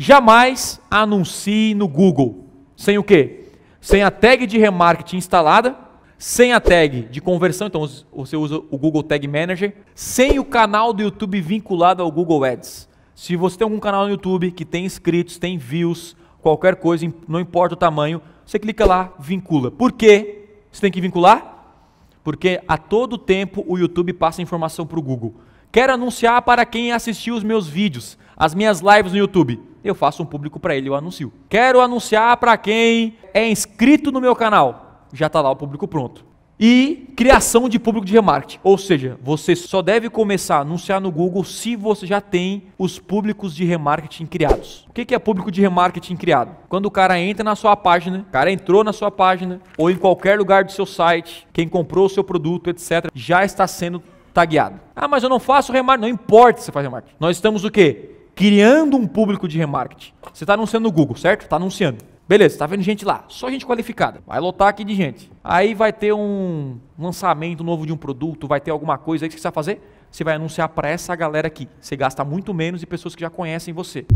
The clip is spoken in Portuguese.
Jamais anuncie no Google. Sem o quê? Sem a tag de remarketing instalada, sem a tag de conversão, então você usa o Google Tag Manager, sem o canal do YouTube vinculado ao Google Ads. Se você tem algum canal no YouTube que tem inscritos, tem views, qualquer coisa, não importa o tamanho, você clica lá, vincula. Por quê? Você tem que vincular? Porque a todo tempo o YouTube passa informação para o Google. Quero anunciar para quem assistiu os meus vídeos, as minhas lives no YouTube eu faço um público para ele, eu anuncio. Quero anunciar para quem é inscrito no meu canal. Já está lá o público pronto. E criação de público de remarketing. Ou seja, você só deve começar a anunciar no Google se você já tem os públicos de remarketing criados. O que é público de remarketing criado? Quando o cara entra na sua página, o cara entrou na sua página, ou em qualquer lugar do seu site, quem comprou o seu produto, etc., já está sendo tagueado. Ah, mas eu não faço remarketing. Não importa se você faz remarketing. Nós estamos o quê? criando um público de remarketing. Você está anunciando no Google, certo? Está anunciando. Beleza, está vendo gente lá, só gente qualificada. Vai lotar aqui de gente. Aí vai ter um lançamento novo de um produto, vai ter alguma coisa aí que você precisa fazer. Você vai anunciar para essa galera aqui. Você gasta muito menos e pessoas que já conhecem você.